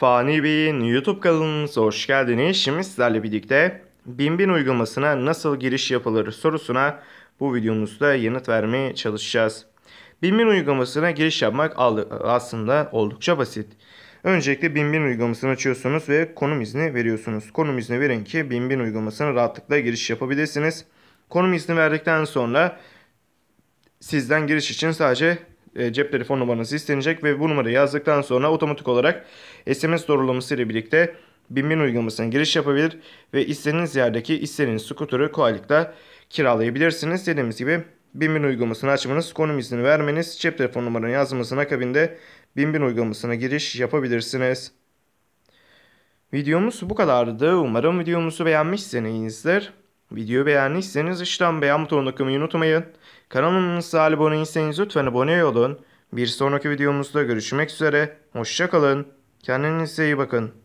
Fani Bey'in YouTube kanalınıza hoş geldiniz. Şimdi sizlerle birlikte Binbin uygulamasına nasıl giriş yapılır sorusuna bu videomuzda yanıt vermeye çalışacağız. Binbin uygulamasına giriş yapmak aslında oldukça basit. Öncelikle Binbin uygulamasını açıyorsunuz ve konum izni veriyorsunuz. Konum izni verin ki Binbin uygulamasına rahatlıkla giriş yapabilirsiniz. Konum izni verdikten sonra sizden giriş için sadece e, cep telefon numaranız istenecek ve bu numarayı yazdıktan sonra otomatik olarak SMS doğrulaması ile birlikte Binbin uygulamasına giriş yapabilir ve istediğiniz yerdeki istediğiniz skuturu kolaylıkla kiralayabilirsiniz. Dediğimiz gibi Binbin uygulamasını açmanız, konum izni vermeniz, cep telefon numaranı yazmasının akabinde Binbin uygulamasına giriş yapabilirsiniz. Videomuz bu kadardı. Umarım videomuzu beğenmişsinizdir. Videoyu beğendiyseniz işten beğen butonuna kımayı unutmayın. Kanalımıza abone değilseniz lütfen abone olun. Bir sonraki videomuzda görüşmek üzere. Hoşçakalın. Kendinize iyi bakın.